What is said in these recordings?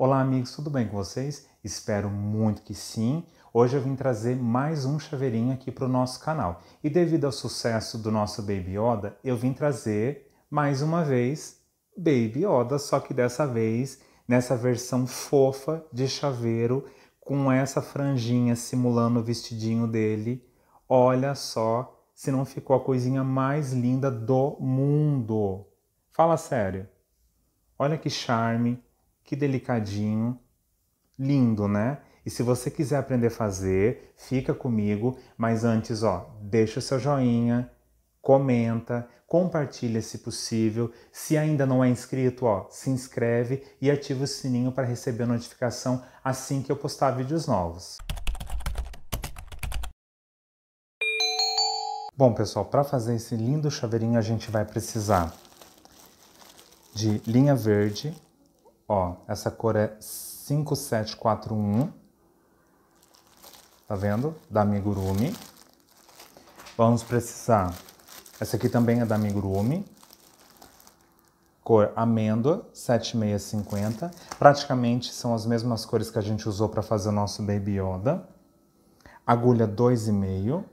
Olá, amigos, tudo bem com vocês? Espero muito que sim. Hoje eu vim trazer mais um chaveirinho aqui para o nosso canal. E devido ao sucesso do nosso Baby Yoda, eu vim trazer mais uma vez Baby Yoda, só que dessa vez nessa versão fofa de chaveiro com essa franjinha simulando o vestidinho dele. Olha só se não ficou a coisinha mais linda do mundo. Fala sério. Olha que charme, que delicadinho, lindo, né? E se você quiser aprender a fazer, fica comigo, mas antes, ó, deixa o seu joinha, comenta, compartilha se possível. Se ainda não é inscrito, ó, se inscreve e ativa o sininho para receber notificação assim que eu postar vídeos novos. Bom, pessoal, para fazer esse lindo chaveirinho a gente vai precisar de linha verde, Ó, essa cor é 5741. Tá vendo? Da Amigurumi. Vamos precisar. Essa aqui também é da Amigurumi. Cor amêndoa, 7650. Praticamente são as mesmas cores que a gente usou para fazer o nosso Baby Yoda. Agulha 2,5.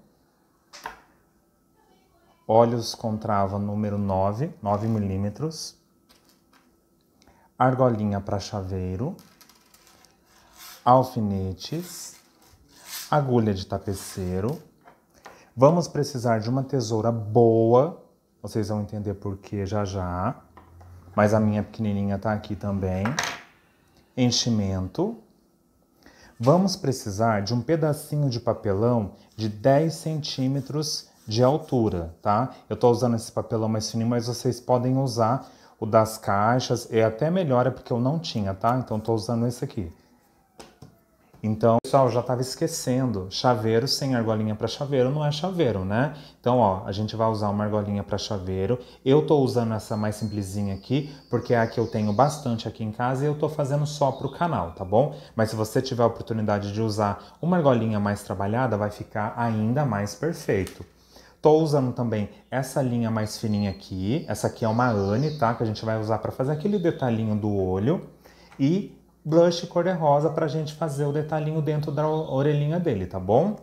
Olhos com trava número 9, 9 milímetros argolinha para chaveiro, alfinetes, agulha de tapeceiro. Vamos precisar de uma tesoura boa, vocês vão entender por que já já. Mas a minha pequenininha tá aqui também. Enchimento. Vamos precisar de um pedacinho de papelão de 10 centímetros de altura, tá? Eu tô usando esse papelão mais fininho, mas vocês podem usar o das caixas é até melhor, é porque eu não tinha, tá? Então tô usando esse aqui. Então, pessoal, já estava esquecendo. Chaveiro sem argolinha para chaveiro não é chaveiro, né? Então, ó, a gente vai usar uma argolinha para chaveiro. Eu tô usando essa mais simplesinha aqui, porque é a que eu tenho bastante aqui em casa e eu tô fazendo só pro canal, tá bom? Mas se você tiver a oportunidade de usar uma argolinha mais trabalhada, vai ficar ainda mais perfeito. Tô usando também essa linha mais fininha aqui. Essa aqui é uma Anne, tá? Que a gente vai usar para fazer aquele detalhinho do olho. E blush cor de rosa pra gente fazer o detalhinho dentro da orelhinha dele, tá bom?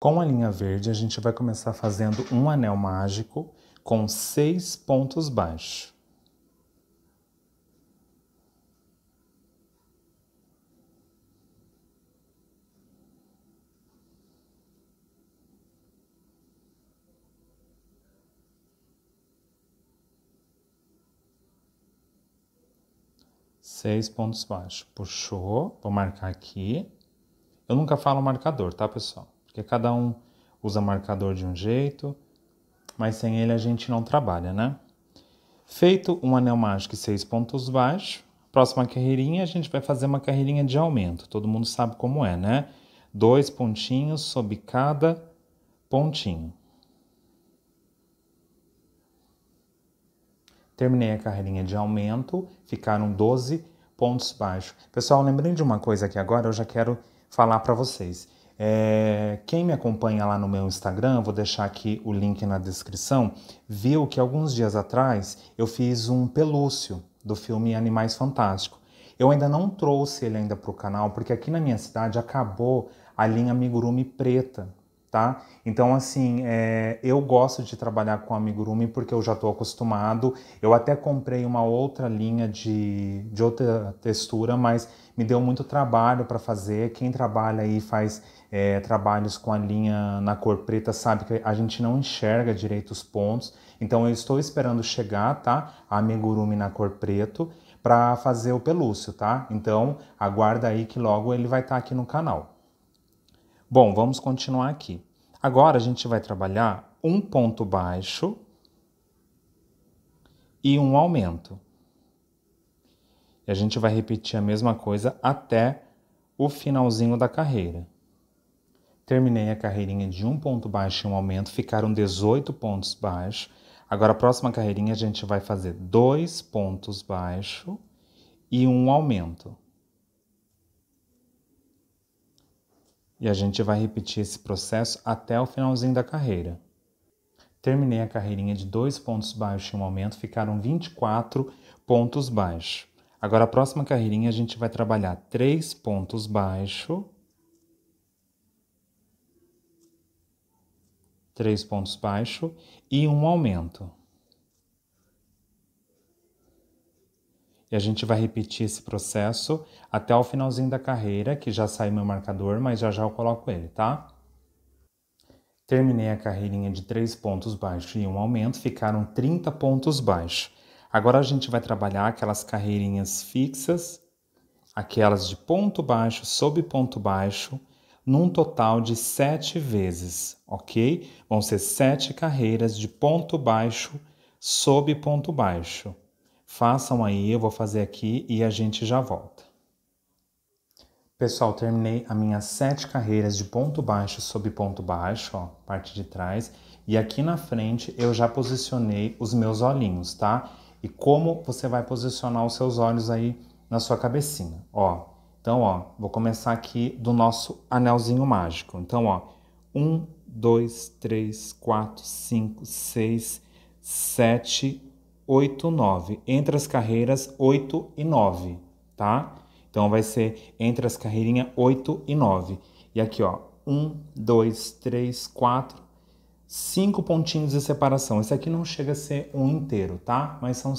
Com a linha verde, a gente vai começar fazendo um anel mágico com seis pontos baixos. seis pontos baixos. Puxou, vou marcar aqui. Eu nunca falo marcador, tá, pessoal? Porque cada um usa marcador de um jeito, mas sem ele a gente não trabalha, né? Feito um anel mágico e seis pontos baixos, próxima carreirinha a gente vai fazer uma carreirinha de aumento. Todo mundo sabe como é, né? Dois pontinhos sob cada pontinho. Terminei a carreirinha de aumento, ficaram 12 pontos baixos. Pessoal, lembrando de uma coisa aqui agora, eu já quero falar para vocês. É, quem me acompanha lá no meu Instagram, vou deixar aqui o link na descrição, viu que alguns dias atrás eu fiz um pelúcio do filme Animais Fantásticos. Eu ainda não trouxe ele ainda para o canal, porque aqui na minha cidade acabou a linha amigurumi preta tá? Então, assim, é, eu gosto de trabalhar com amigurumi porque eu já estou acostumado. Eu até comprei uma outra linha de, de outra textura, mas me deu muito trabalho para fazer. Quem trabalha aí faz é, trabalhos com a linha na cor preta sabe que a gente não enxerga direito os pontos. Então, eu estou esperando chegar, tá? A amigurumi na cor preto para fazer o pelúcio, tá? Então, aguarda aí que logo ele vai estar tá aqui no canal. Bom, vamos continuar aqui. Agora a gente vai trabalhar um ponto baixo e um aumento. E a gente vai repetir a mesma coisa até o finalzinho da carreira. Terminei a carreirinha de um ponto baixo e um aumento, ficaram 18 pontos baixos. Agora, a próxima carreirinha, a gente vai fazer dois pontos baixo e um aumento. E a gente vai repetir esse processo até o finalzinho da carreira. Terminei a carreirinha de dois pontos baixos em um aumento, ficaram 24 pontos baixos. Agora, a próxima carreirinha, a gente vai trabalhar três pontos baixos. Três pontos baixos e um aumento. E a gente vai repetir esse processo até o finalzinho da carreira, que já saiu meu marcador, mas já já eu coloco ele, tá? Terminei a carreirinha de 3 pontos baixos e um aumento, ficaram 30 pontos baixos. Agora a gente vai trabalhar aquelas carreirinhas fixas, aquelas de ponto baixo, sob ponto baixo, num total de sete vezes, ok? Vão ser sete carreiras de ponto baixo sob ponto baixo. Façam aí, eu vou fazer aqui e a gente já volta. Pessoal, terminei as minhas sete carreiras de ponto baixo sobre ponto baixo, ó, parte de trás. E aqui na frente eu já posicionei os meus olhinhos, tá? E como você vai posicionar os seus olhos aí na sua cabecinha, ó. Então, ó, vou começar aqui do nosso anelzinho mágico. Então, ó, um, dois, três, quatro, cinco, seis, sete, 8, 9. Entre as carreiras 8 e 9, tá? Então, vai ser entre as carreirinhas 8 e 9. E aqui, ó, 1, 2, 3, 4, 5 pontinhos de separação. Esse aqui não chega a ser um inteiro, tá? Mas são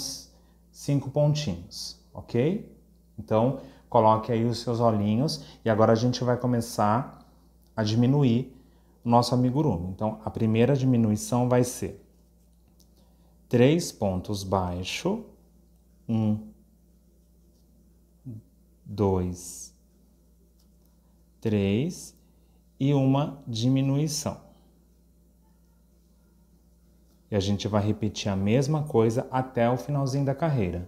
5 pontinhos, ok? Então, coloque aí os seus olhinhos. E agora a gente vai começar a diminuir o nosso amigurumi. Então, a primeira diminuição vai ser três pontos baixo, um, dois, três e uma diminuição. E a gente vai repetir a mesma coisa até o finalzinho da carreira.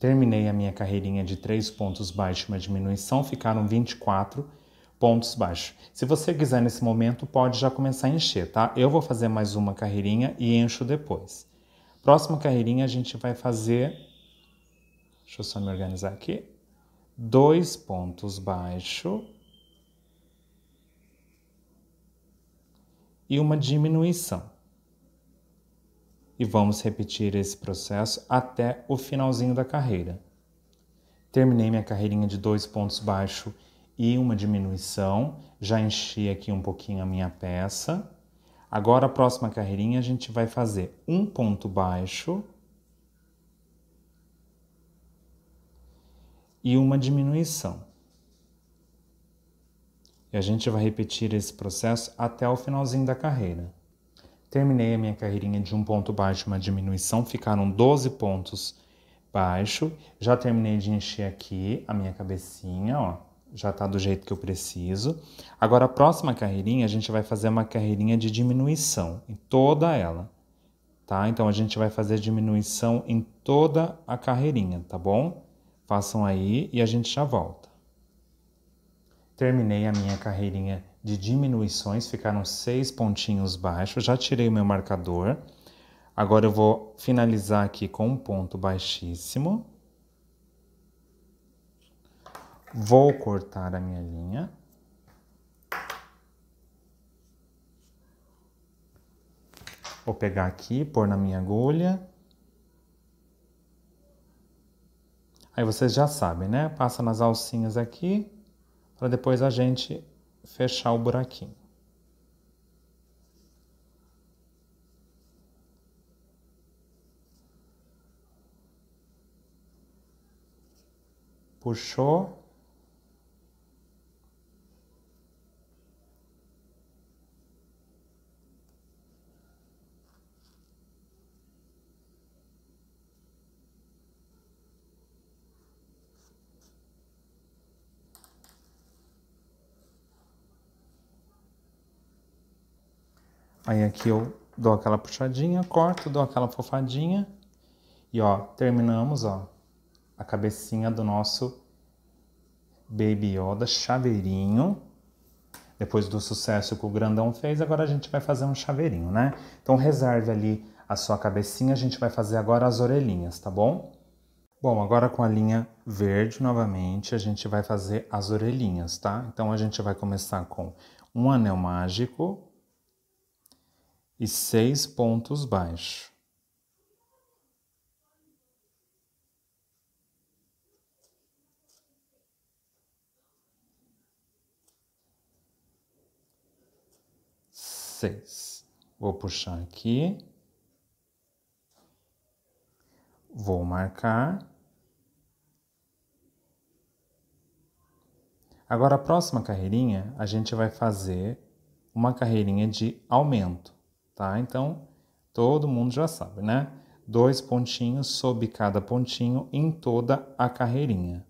Terminei a minha carreirinha de três pontos baixos, uma diminuição, ficaram 24 pontos baixos. Se você quiser nesse momento, pode já começar a encher, tá? Eu vou fazer mais uma carreirinha e encho depois. Próxima carreirinha a gente vai fazer, deixa eu só me organizar aqui, dois pontos baixo e uma diminuição. E vamos repetir esse processo até o finalzinho da carreira. Terminei minha carreirinha de dois pontos baixo e uma diminuição, já enchi aqui um pouquinho a minha peça. Agora, a próxima carreirinha, a gente vai fazer um ponto baixo e uma diminuição. E a gente vai repetir esse processo até o finalzinho da carreira. Terminei a minha carreirinha de um ponto baixo, uma diminuição, ficaram 12 pontos baixo. Já terminei de encher aqui a minha cabecinha, ó já está do jeito que eu preciso. Agora, a próxima carreirinha, a gente vai fazer uma carreirinha de diminuição em toda ela, tá? Então, a gente vai fazer diminuição em toda a carreirinha, tá bom? Façam aí e a gente já volta. Terminei a minha carreirinha de diminuições, ficaram seis pontinhos baixos, já tirei o meu marcador. Agora eu vou finalizar aqui com um ponto baixíssimo Vou cortar a minha linha. Vou pegar aqui, pôr na minha agulha. Aí vocês já sabem, né? Passa nas alcinhas aqui, para depois a gente fechar o buraquinho. Puxou, Aí aqui eu dou aquela puxadinha, corto, dou aquela fofadinha. E ó, terminamos, ó, a cabecinha do nosso Baby Yoda chaveirinho. Depois do sucesso que o grandão fez, agora a gente vai fazer um chaveirinho, né? Então reserve ali a sua cabecinha, a gente vai fazer agora as orelhinhas, tá bom? Bom, agora com a linha verde novamente, a gente vai fazer as orelhinhas, tá? Então a gente vai começar com um anel mágico, e seis pontos baixos. Seis. Vou puxar aqui. Vou marcar. Agora, a próxima carreirinha, a gente vai fazer uma carreirinha de aumento tá? Então, todo mundo já sabe, né? Dois pontinhos sob cada pontinho em toda a carreirinha.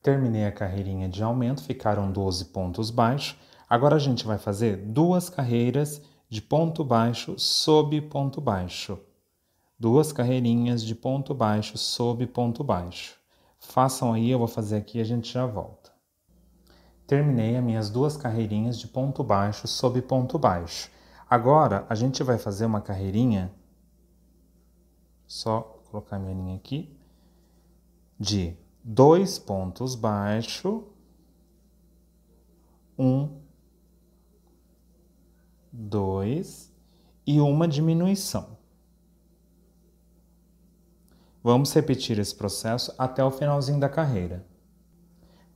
Terminei a carreirinha de aumento, ficaram 12 pontos baixos. Agora a gente vai fazer duas carreiras de ponto baixo sob ponto baixo. Duas carreirinhas de ponto baixo sob ponto baixo. Façam aí, eu vou fazer aqui e a gente já volta terminei as minhas duas carreirinhas de ponto baixo sob ponto baixo. Agora a gente vai fazer uma carreirinha, só colocar minha linha aqui, de dois pontos baixo, um, dois e uma diminuição. Vamos repetir esse processo até o finalzinho da carreira.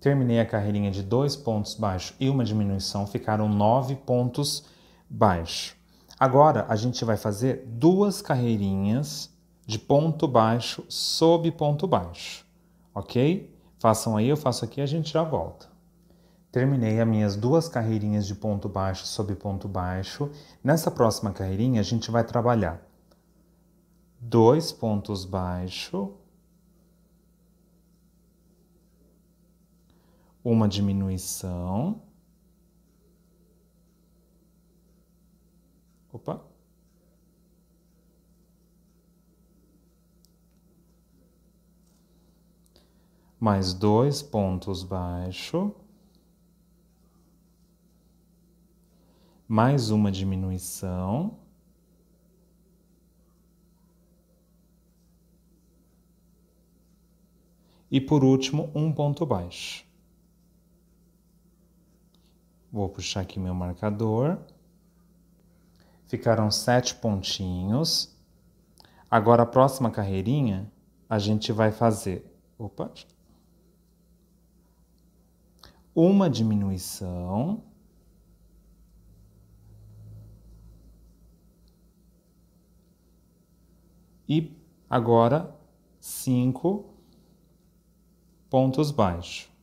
Terminei a carreirinha de dois pontos baixo e uma diminuição, ficaram nove pontos baixo. Agora a gente vai fazer duas carreirinhas de ponto baixo sob ponto baixo, ok? Façam aí, eu faço aqui, a gente já volta. Terminei as minhas duas carreirinhas de ponto baixo sob ponto baixo. Nessa próxima carreirinha a gente vai trabalhar dois pontos baixo uma diminuição. Opa! Mais dois pontos baixo. Mais uma diminuição. E por último, um ponto baixo. Vou puxar aqui meu marcador. Ficaram sete pontinhos. Agora, a próxima carreirinha, a gente vai fazer... Opa! Uma diminuição. E agora, cinco pontos baixos.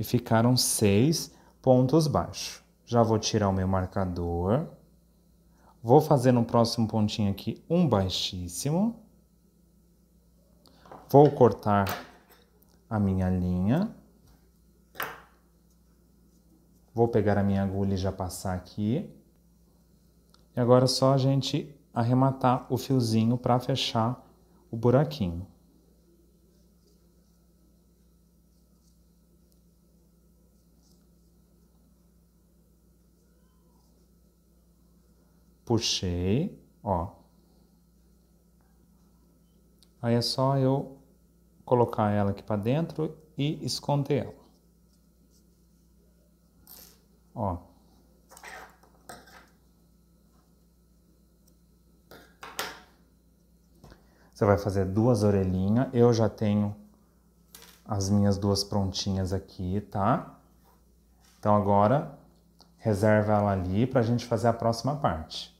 e ficaram seis pontos baixos. Já vou tirar o meu marcador. Vou fazer no próximo pontinho aqui um baixíssimo. Vou cortar a minha linha. Vou pegar a minha agulha e já passar aqui. E agora é só a gente arrematar o fiozinho para fechar o buraquinho. puxei, ó. Aí é só eu colocar ela aqui para dentro e esconder ela. Ó. Você vai fazer duas orelhinhas. Eu já tenho as minhas duas prontinhas aqui, tá? Então agora reserva ela ali para a gente fazer a próxima parte.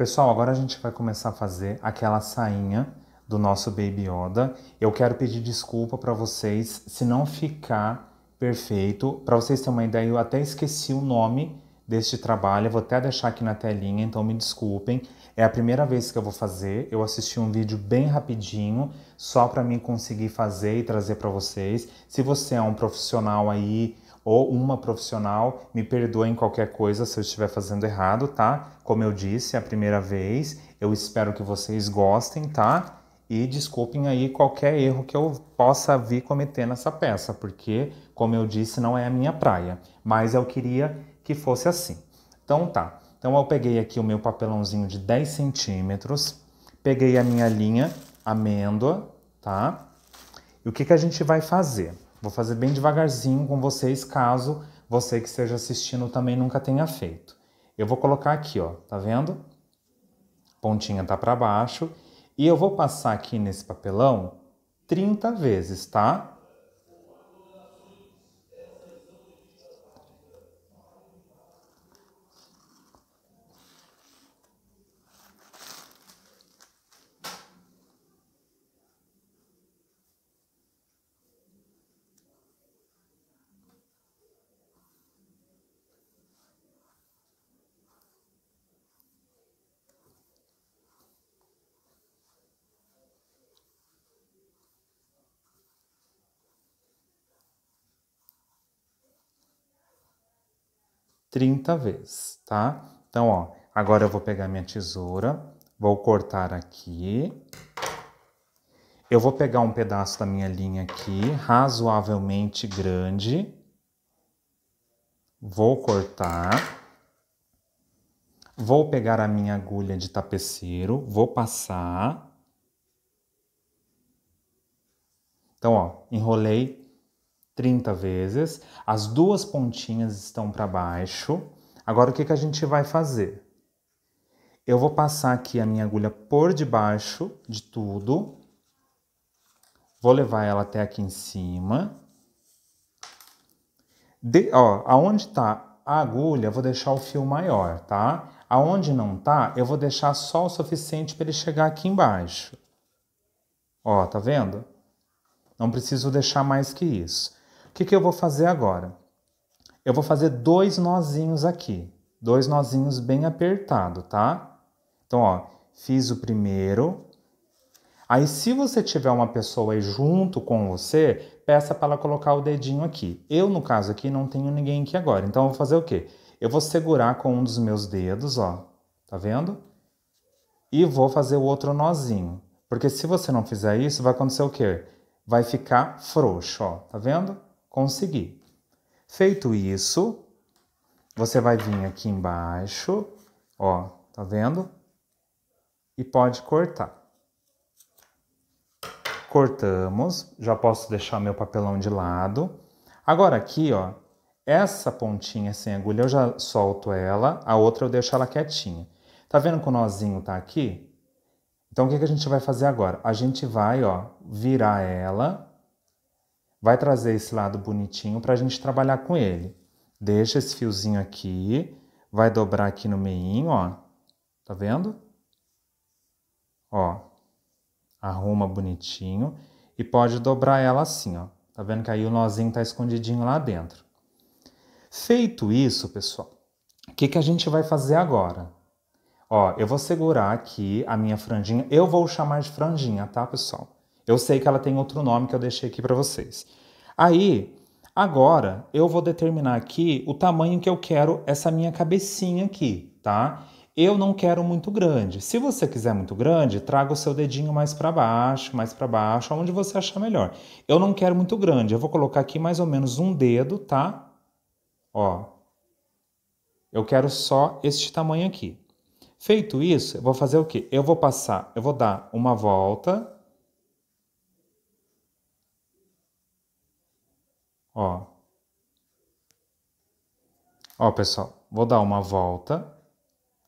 Pessoal, agora a gente vai começar a fazer aquela sainha do nosso Baby Yoda. Eu quero pedir desculpa para vocês se não ficar perfeito. Para vocês terem uma ideia, eu até esqueci o nome deste trabalho, eu vou até deixar aqui na telinha, então me desculpem. É a primeira vez que eu vou fazer. Eu assisti um vídeo bem rapidinho, só para mim conseguir fazer e trazer para vocês. Se você é um profissional aí ou uma profissional, me perdoem qualquer coisa se eu estiver fazendo errado, tá? Como eu disse a primeira vez, eu espero que vocês gostem, tá? E desculpem aí qualquer erro que eu possa vir cometer nessa peça, porque, como eu disse, não é a minha praia, mas eu queria que fosse assim. Então tá. Então eu peguei aqui o meu papelãozinho de 10 centímetros, peguei a minha linha amêndoa, tá? E o que, que a gente vai fazer? Vou fazer bem devagarzinho com vocês, caso você que esteja assistindo também nunca tenha feito. Eu vou colocar aqui, ó, tá vendo? Pontinha tá para baixo e eu vou passar aqui nesse papelão 30 vezes, tá? 30 vezes, tá? Então, ó, agora eu vou pegar minha tesoura, vou cortar aqui. Eu vou pegar um pedaço da minha linha aqui, razoavelmente grande. Vou cortar. Vou pegar a minha agulha de tapeceiro, vou passar. Então, ó, enrolei 30 vezes, as duas pontinhas estão para baixo. Agora, o que, que a gente vai fazer? Eu vou passar aqui a minha agulha por debaixo de tudo, vou levar ela até aqui em cima. De, ó, aonde tá a agulha, vou deixar o fio maior, tá? Aonde não tá, eu vou deixar só o suficiente para ele chegar aqui embaixo. Ó, tá vendo? Não preciso deixar mais que isso. O que, que eu vou fazer agora? Eu vou fazer dois nozinhos aqui, dois nozinhos bem apertado, tá? Então, ó, fiz o primeiro. Aí, se você tiver uma pessoa aí junto com você, peça para ela colocar o dedinho aqui. Eu, no caso aqui, não tenho ninguém aqui agora. Então, eu vou fazer o quê? Eu vou segurar com um dos meus dedos, ó. Tá vendo? E vou fazer o outro nozinho. Porque se você não fizer isso, vai acontecer o quê? Vai ficar frouxo, ó. Tá vendo? conseguir. Feito isso, você vai vir aqui embaixo, ó, tá vendo? E pode cortar. Cortamos, já posso deixar meu papelão de lado. Agora aqui, ó, essa pontinha sem agulha eu já solto ela, a outra eu deixo ela quietinha. Tá vendo que o nozinho tá aqui? Então o que, que a gente vai fazer agora? A gente vai, ó, virar ela vai trazer esse lado bonitinho para a gente trabalhar com ele. Deixa esse fiozinho aqui, vai dobrar aqui no meinho, ó. Tá vendo? Ó. Arruma bonitinho e pode dobrar ela assim, ó. Tá vendo que aí o nozinho tá escondidinho lá dentro. Feito isso, pessoal, o que, que a gente vai fazer agora? Ó, eu vou segurar aqui a minha franjinha. Eu vou chamar de franjinha, tá, pessoal? Eu sei que ela tem outro nome que eu deixei aqui para vocês. Aí, agora, eu vou determinar aqui o tamanho que eu quero essa minha cabecinha aqui, tá? Eu não quero muito grande. Se você quiser muito grande, traga o seu dedinho mais para baixo, mais para baixo, aonde você achar melhor. Eu não quero muito grande. Eu vou colocar aqui mais ou menos um dedo, tá? Ó. Eu quero só este tamanho aqui. Feito isso, eu vou fazer o quê? Eu vou passar, eu vou dar uma volta Ó. Ó, pessoal, vou dar uma volta.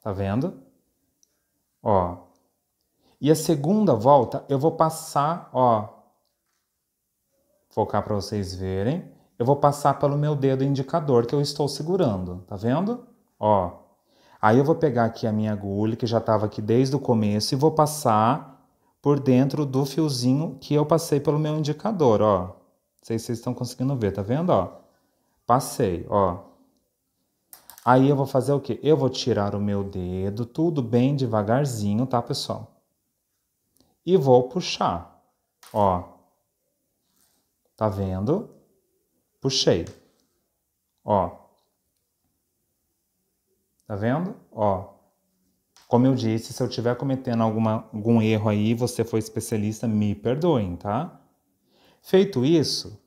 Tá vendo? Ó. E a segunda volta eu vou passar, ó. Focar para vocês verem. Eu vou passar pelo meu dedo indicador que eu estou segurando, tá vendo? Ó. Aí eu vou pegar aqui a minha agulha que já estava aqui desde o começo e vou passar por dentro do fiozinho que eu passei pelo meu indicador, ó. Não sei se vocês estão conseguindo ver, tá vendo, ó? Passei, ó. Aí eu vou fazer o quê? Eu vou tirar o meu dedo, tudo bem devagarzinho, tá, pessoal? E vou puxar, ó. Tá vendo? Puxei. Ó. Tá vendo? Ó. Como eu disse, se eu estiver cometendo alguma, algum erro aí, você foi especialista, me perdoem, tá? Feito isso,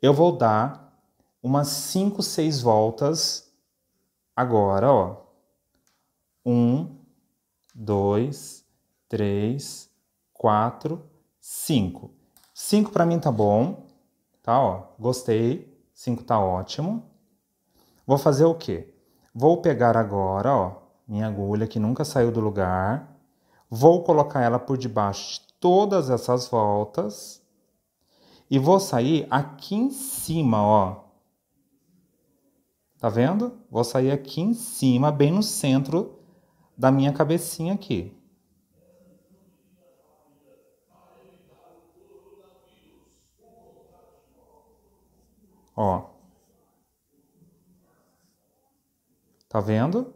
eu vou dar umas 5, 6 voltas agora, ó. 1, 2, 3, 4, 5. 5 para mim tá bom, tá, ó. Gostei, 5 tá ótimo. Vou fazer o quê? Vou pegar agora, ó, minha agulha que nunca saiu do lugar. Vou colocar ela por debaixo de todas essas voltas e vou sair aqui em cima, ó. Tá vendo? Vou sair aqui em cima, bem no centro da minha cabecinha aqui. Ó. Tá vendo?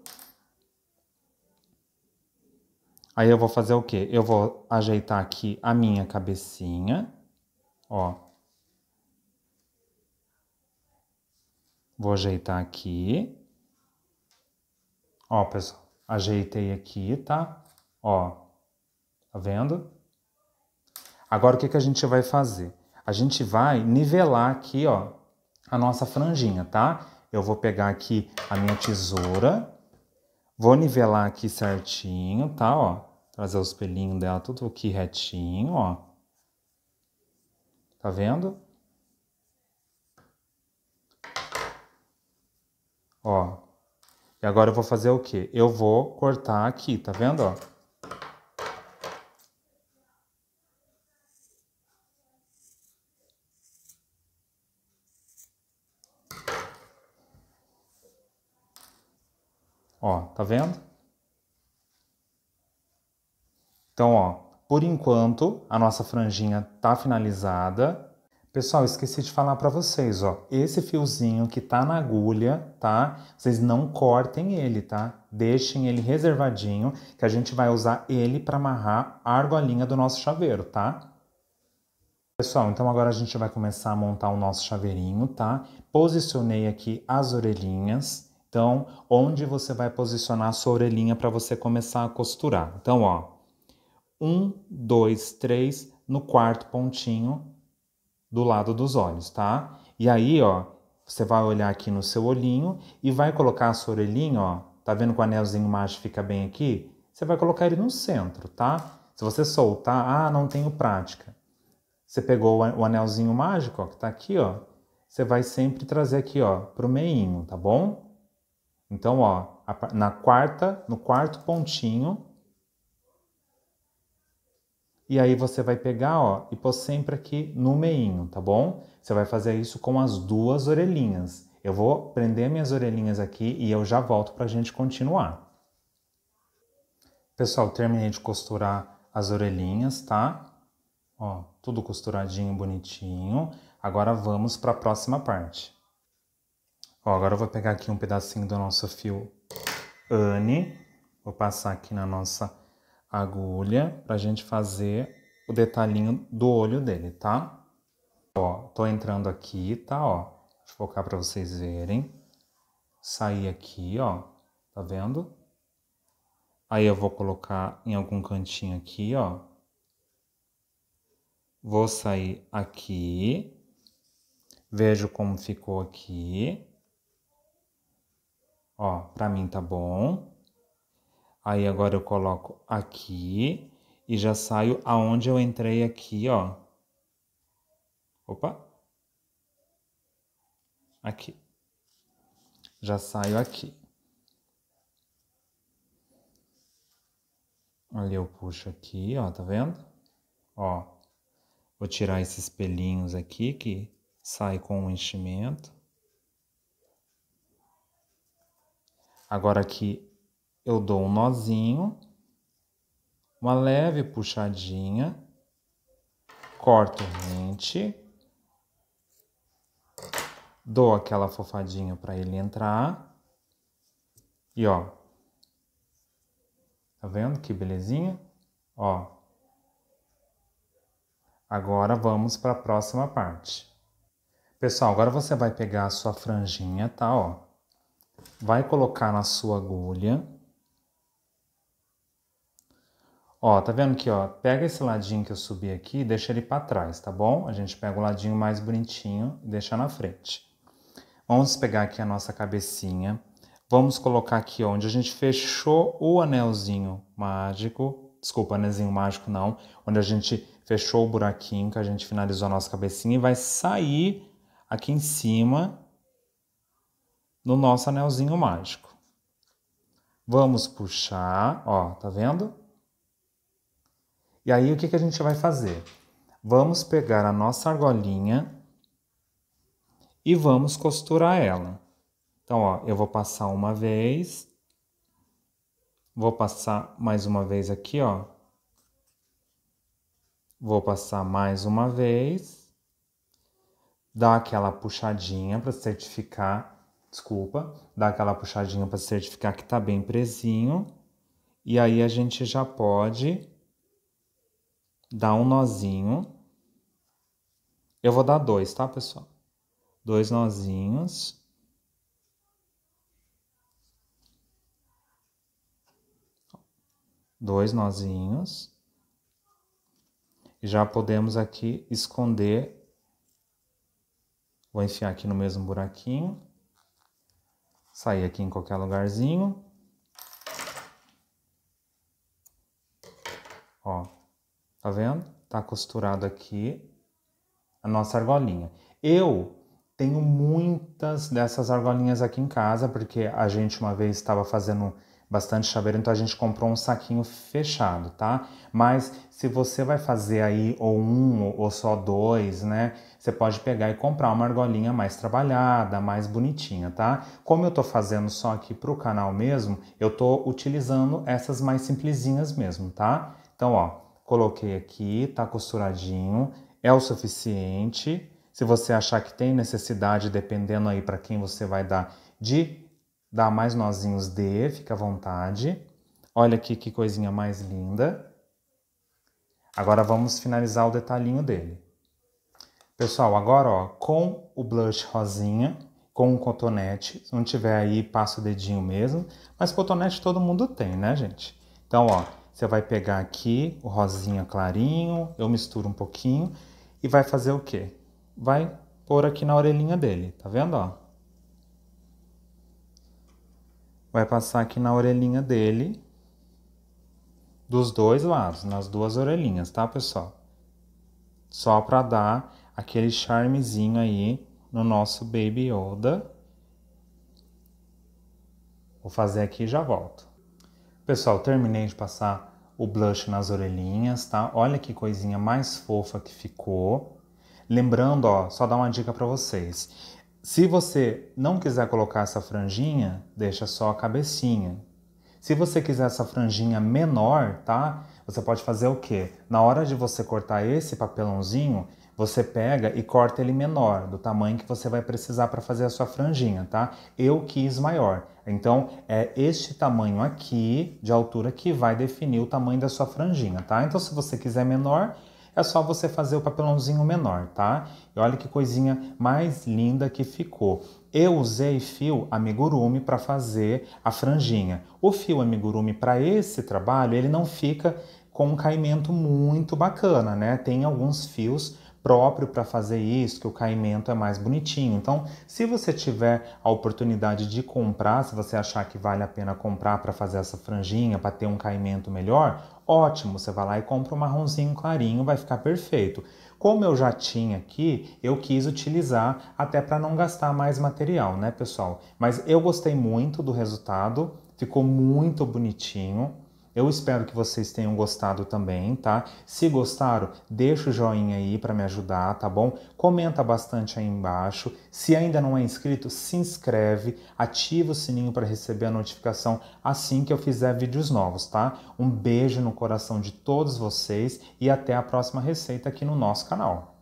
Aí eu vou fazer o quê? Eu vou ajeitar aqui a minha cabecinha Ó. Vou ajeitar aqui. Ó, pessoal, ajeitei aqui, tá? Ó, tá vendo? Agora o que, que a gente vai fazer? A gente vai nivelar aqui, ó, a nossa franjinha, tá? Eu vou pegar aqui a minha tesoura, vou nivelar aqui certinho, tá? Ó, trazer os pelinhos dela tudo aqui retinho, ó. Tá vendo? Ó. E agora eu vou fazer o quê? Eu vou cortar aqui, tá vendo, ó? Ó, tá vendo? Então, ó, por enquanto, a nossa franjinha tá finalizada. Pessoal, esqueci de falar para vocês, ó. Esse fiozinho que tá na agulha, tá? Vocês não cortem ele, tá? Deixem ele reservadinho, que a gente vai usar ele para amarrar a argolinha do nosso chaveiro, tá? Pessoal, então agora a gente vai começar a montar o nosso chaveirinho, tá? Posicionei aqui as orelhinhas. Então, onde você vai posicionar a sua orelhinha para você começar a costurar? Então, ó, um, dois, três no quarto pontinho do lado dos olhos, tá? E aí, ó, você vai olhar aqui no seu olhinho e vai colocar a sua orelhinha, ó. Tá vendo que o anelzinho mágico fica bem aqui? Você vai colocar ele no centro, tá? Se você soltar, ah, não tenho prática. Você pegou o anelzinho mágico, ó, que tá aqui, ó. Você vai sempre trazer aqui, ó, pro meinho, tá bom? Então, ó, na quarta, no quarto pontinho e aí você vai pegar, ó, e pôr sempre aqui no meinho, tá bom? Você vai fazer isso com as duas orelhinhas. Eu vou prender minhas orelhinhas aqui e eu já volto para gente continuar. Pessoal, terminei de costurar as orelhinhas, tá? Ó, tudo costuradinho, bonitinho. Agora vamos para a próxima parte. Ó, agora eu vou pegar aqui um pedacinho do nosso fio Anne, vou passar aqui na nossa agulha para a gente fazer o detalhinho do olho dele, tá? Ó, tô entrando aqui, tá? Ó, focar para vocês verem. Sair aqui, ó, tá vendo? Aí eu vou colocar em algum cantinho aqui, ó. Vou sair aqui. Vejo como ficou aqui. Ó, pra mim tá bom. Aí agora eu coloco aqui e já saio aonde eu entrei aqui, ó. Opa. Aqui. Já saio aqui. Ali eu puxo aqui, ó, tá vendo? Ó, vou tirar esses pelinhos aqui que sai com o enchimento. Agora aqui eu dou um nozinho, uma leve puxadinha, corto rente, dou aquela fofadinha para ele entrar e ó, tá vendo que belezinha? Ó, agora vamos para a próxima parte. Pessoal, agora você vai pegar a sua franjinha, tá? Ó, vai colocar na sua agulha Ó, tá vendo aqui, ó? Pega esse ladinho que eu subi aqui e deixa ele para trás, tá bom? A gente pega o ladinho mais bonitinho e deixa na frente. Vamos pegar aqui a nossa cabecinha. Vamos colocar aqui onde a gente fechou o anelzinho mágico. Desculpa, anelzinho mágico não. Onde a gente fechou o buraquinho que a gente finalizou a nossa cabecinha e vai sair aqui em cima no nosso anelzinho mágico. Vamos puxar, ó, tá vendo? E aí o que, que a gente vai fazer? Vamos pegar a nossa argolinha e vamos costurar ela. Então, ó, eu vou passar uma vez, vou passar mais uma vez aqui, ó. Vou passar mais uma vez, dá aquela puxadinha para certificar, desculpa, dá aquela puxadinha para certificar que tá bem presinho. E aí a gente já pode dá um nozinho. Eu vou dar dois, tá, pessoal? Dois nozinhos. Dois nozinhos. Já podemos aqui esconder. Vou enfiar aqui no mesmo buraquinho. Sair aqui em qualquer lugarzinho. Ó, Tá vendo? Tá costurado aqui a nossa argolinha. Eu tenho muitas dessas argolinhas aqui em casa, porque a gente uma vez estava fazendo bastante chaveiro, então a gente comprou um saquinho fechado, tá? Mas se você vai fazer aí ou um ou só dois, né? Você pode pegar e comprar uma argolinha mais trabalhada, mais bonitinha, tá? Como eu tô fazendo só aqui pro canal mesmo, eu tô utilizando essas mais simplesinhas mesmo, tá? Então, ó, Coloquei aqui, tá costuradinho, é o suficiente. Se você achar que tem necessidade, dependendo aí para quem você vai dar, de dar mais nozinhos de, fica à vontade. Olha aqui que coisinha mais linda. Agora vamos finalizar o detalhinho dele. Pessoal, agora ó, com o blush rosinha, com o cotonete, se não tiver aí, passa o dedinho mesmo, mas cotonete todo mundo tem, né, gente? Então, ó, você vai pegar aqui o rosinha clarinho, eu misturo um pouquinho e vai fazer o quê? Vai pôr aqui na orelhinha dele, tá vendo, ó? Vai passar aqui na orelhinha dele, dos dois lados, nas duas orelhinhas, tá, pessoal? Só para dar aquele charmezinho aí no nosso Baby Yoda. Vou fazer aqui e já volto. Pessoal, terminei de passar o blush nas orelhinhas, tá? Olha que coisinha mais fofa que ficou. Lembrando, ó, só dar uma dica para vocês. Se você não quiser colocar essa franjinha, deixa só a cabecinha. Se você quiser essa franjinha menor, tá? Você pode fazer o quê? Na hora de você cortar esse papelãozinho, você pega e corta ele menor, do tamanho que você vai precisar para fazer a sua franjinha, tá? Eu quis maior. Então, é este tamanho aqui de altura que vai definir o tamanho da sua franjinha, tá? Então, se você quiser menor, é só você fazer o papelãozinho menor, tá? E olha que coisinha mais linda que ficou. Eu usei fio amigurumi para fazer a franjinha. O fio amigurumi para esse trabalho, ele não fica com um caimento muito bacana, né? Tem alguns fios próprio para fazer isso, que o caimento é mais bonitinho. Então, se você tiver a oportunidade de comprar, se você achar que vale a pena comprar para fazer essa franjinha, para ter um caimento melhor, ótimo, você vai lá e compra um marronzinho clarinho, vai ficar perfeito. Como eu já tinha aqui, eu quis utilizar até para não gastar mais material, né, pessoal? Mas eu gostei muito do resultado, ficou muito bonitinho. Eu espero que vocês tenham gostado também, tá? Se gostaram, deixa o joinha aí para me ajudar, tá bom? Comenta bastante aí embaixo. Se ainda não é inscrito, se inscreve, ativa o sininho para receber a notificação assim que eu fizer vídeos novos, tá? Um beijo no coração de todos vocês e até a próxima receita aqui no nosso canal.